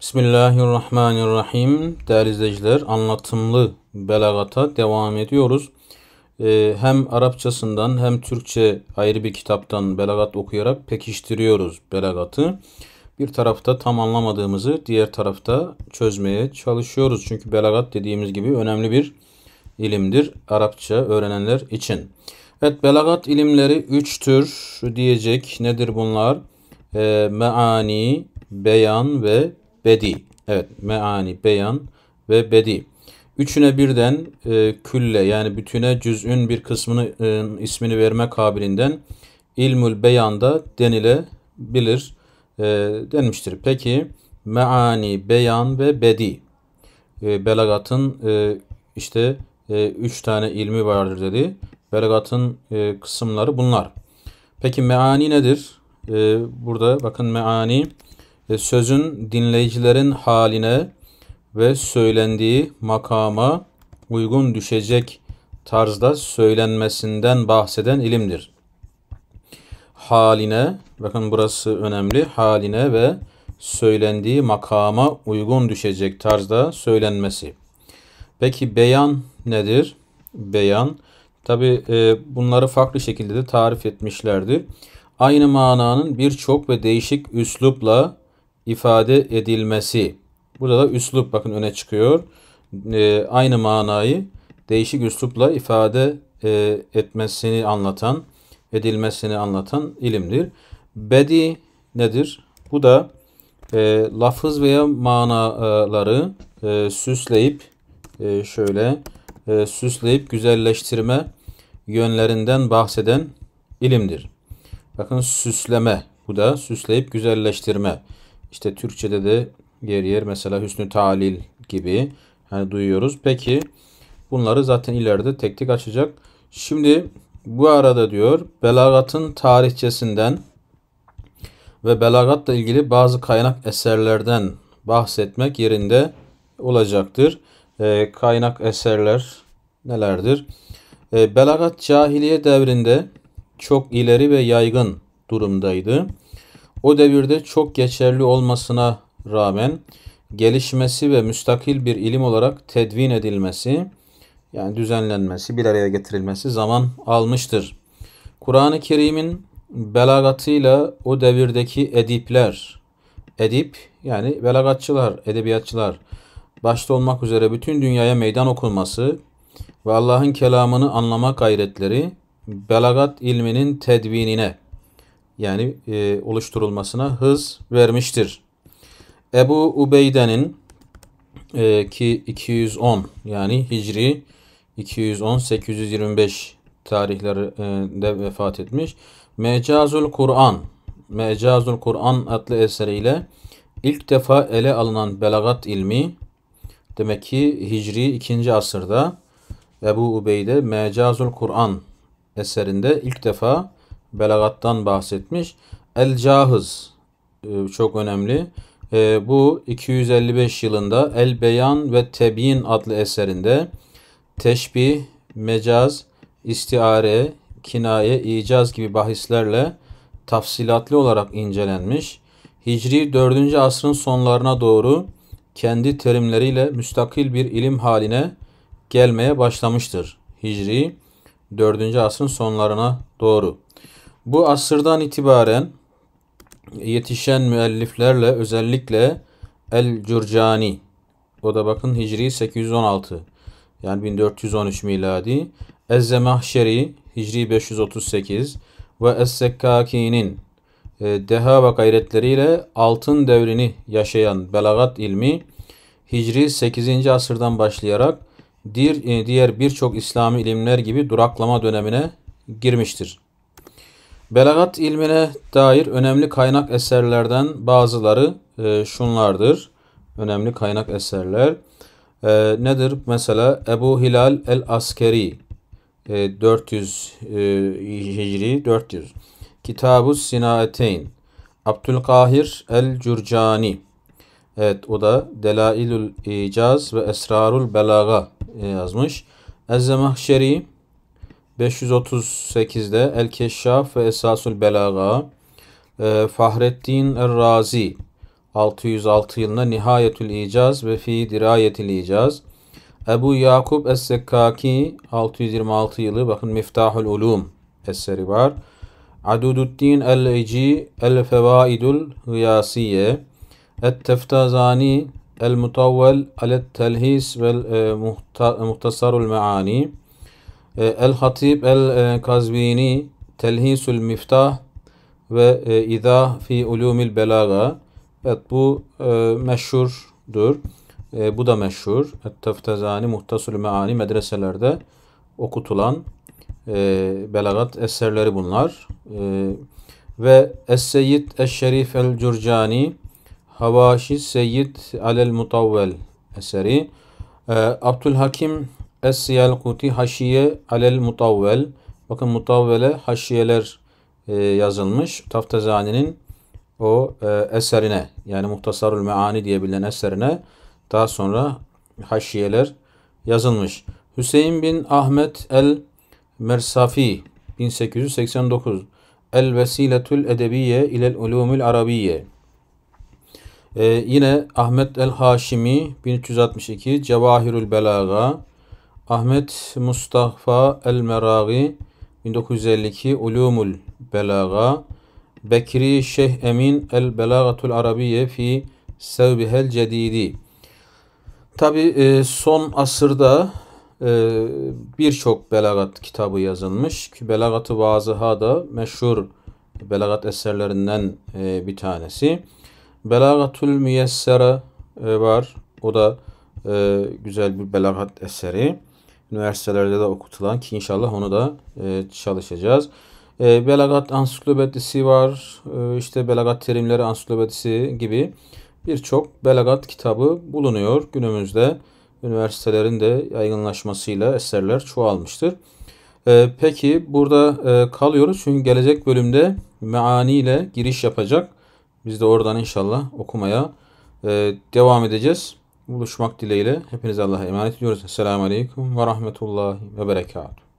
Bismillahirrahmanirrahim. Değerli izleyiciler, anlatımlı belagata devam ediyoruz. Ee, hem Arapçasından hem Türkçe ayrı bir kitaptan belagat okuyarak pekiştiriyoruz belagatı. Bir tarafta tam anlamadığımızı diğer tarafta çözmeye çalışıyoruz. Çünkü belagat dediğimiz gibi önemli bir ilimdir Arapça öğrenenler için. Evet belagat ilimleri üç tür diyecek. Nedir bunlar? Ee, meani, beyan ve bedi. Evet meani, beyan ve bedi. Üçüne birden e, külle yani bütüne cüz'ün bir kısmını e, ismini verme kabilinden ilmül beyanda denilebilir e, denmiştir. Peki meani, beyan ve bedi. E, belagatın e, işte e, üç tane ilmi vardır dedi. Belagatın e, kısımları bunlar. Peki meani nedir? E, burada bakın meani sözün dinleyicilerin haline ve söylendiği makama uygun düşecek tarzda söylenmesinden bahseden ilimdir. Haline, bakın burası önemli, haline ve söylendiği makama uygun düşecek tarzda söylenmesi. Peki beyan nedir? Beyan, tabi e, bunları farklı şekilde de tarif etmişlerdi. Aynı mananın birçok ve değişik üslupla ifade edilmesi. Burada da üslup bakın öne çıkıyor. E, aynı manayı değişik üslupla ifade e, etmesini anlatan, edilmesini anlatan ilimdir. Bedi nedir? Bu da e, lafız veya manaları e, süsleyip e, şöyle e, süsleyip güzelleştirme yönlerinden bahseden ilimdir. Bakın süsleme bu da süsleyip güzelleştirme. İşte Türkçe'de de yer yer mesela hüsnü talil gibi yani duyuyoruz. Peki bunları zaten ileride tek tek açacak. Şimdi bu arada diyor belagatın tarihçesinden ve belagatla ilgili bazı kaynak eserlerden bahsetmek yerinde olacaktır. E, kaynak eserler nelerdir? E, belagat cahiliye devrinde çok ileri ve yaygın durumdaydı o devirde çok geçerli olmasına rağmen gelişmesi ve müstakil bir ilim olarak tedvin edilmesi yani düzenlenmesi, bir araya getirilmesi zaman almıştır. Kur'an-ı Kerim'in belagatıyla o devirdeki edipler, edip yani belagatçılar, edebiyatçılar başta olmak üzere bütün dünyaya meydan okunması ve Allah'ın kelamını anlama gayretleri belagat ilminin tedvinine yani e, oluşturulmasına hız vermiştir. Ebu Ubeyde'nin e, ki 210 yani Hicri 210-825 tarihlerinde e, vefat etmiş. Mecazul Kur'an Mecazul Kur'an adlı eseriyle ilk defa ele alınan belagat ilmi demek ki Hicri 2. asırda Ebu Ubeyde Mecazul Kur'an eserinde ilk defa belagattan bahsetmiş. El Cahız e, çok önemli. E, bu 255 yılında El Beyan ve Tebyin adlı eserinde teşbih, mecaz, istiare, kinaye, icaz gibi bahislerle tafsilatlı olarak incelenmiş. Hicri 4. asrın sonlarına doğru kendi terimleriyle müstakil bir ilim haline gelmeye başlamıştır. Hicri 4. asrın sonlarına doğru. Bu asırdan itibaren yetişen müelliflerle özellikle El Cürcani o da bakın Hicri 816 yani 1413 miladi Ez Zemahşeri Hicri 538 ve Es Sekkaki'nin e, deha ve gayretleriyle altın devrini yaşayan belagat ilmi Hicri 8. asırdan başlayarak e, diğer birçok İslami ilimler gibi duraklama dönemine girmiştir. Belagat ilmine dair önemli kaynak eserlerden bazıları e, şunlardır. Önemli kaynak eserler. E, nedir? Mesela Ebu Hilal el-Askeri e, 400 e, Hicri 400 Kitabu Sinaeteyn Abdülkahir el-Cürcani Evet o da Delailül İcaz ve Esrarul Belaga e, yazmış. Ez-Zemahşeri 538'de El Keşşaf ve Esasül Belaga, e, Fahrettin Errazi 606 yılında Nihayetül İcaz ve Fi Dirayetül İcaz, Ebu Yakub Es-Sekkaki 626 yılı bakın Miftahul Ulum eseri var. Adududdin el-Eci el-Fevaidul Gıyasiye Et-Teftazani el-Mutavvel alet-Telhis vel e, Muhtasarul Meani e, El Hatib El e, Kazvini Telhisül Miftah ve e, fi Ulumil Belaga. Evet bu e, meşhurdur. E, bu da meşhur. teftezani Muhtasül Meani medreselerde okutulan e, belagat eserleri bunlar. E, ve Es-Seyyid Eş-Şerif El-Cürcani Havaşi Seyyid Alel Mutavvel eseri. E, Abdülhakim Es-Siyalkuti haşiye alel mutavvel. Bakın mutavvele haşiyeler e, yazılmış. Taftazani'nin o e, eserine yani Muhtasarul Meani diye bilinen eserine daha sonra haşiyeler yazılmış. Hüseyin bin Ahmet el Mersafi 1889 El Vesiletül Edebiye ilel Ulumül Arabiye ee, yine Ahmet el Haşimi 1362 Cevahirül Belaga Ahmet Mustafa El-Meragi 1952 Ulumul Belaga Bekri Şeyh Emin El-Belagatul Arabiye fi Sevbihel Cedidi Tabi e, son asırda e, birçok belagat kitabı yazılmış. Belagat-ı Vazıha da meşhur belagat eserlerinden e, bir tanesi. Belagatul Müyessere var. O da güzel bir belagat eseri üniversitelerde de okutulan ki inşallah onu da e, çalışacağız. E, belagat ansiklopedisi var. E, işte belagat terimleri ansiklopedisi gibi birçok belagat kitabı bulunuyor. Günümüzde üniversitelerin de yaygınlaşmasıyla eserler çoğalmıştır. E, peki burada e, kalıyoruz çünkü gelecek bölümde meani ile giriş yapacak. Biz de oradan inşallah okumaya e, devam edeceğiz buluşmak dileğiyle hepinize Allah'a emanet ediyoruz. Esselamu Aleyküm ve Rahmetullahi ve Berekatuhu.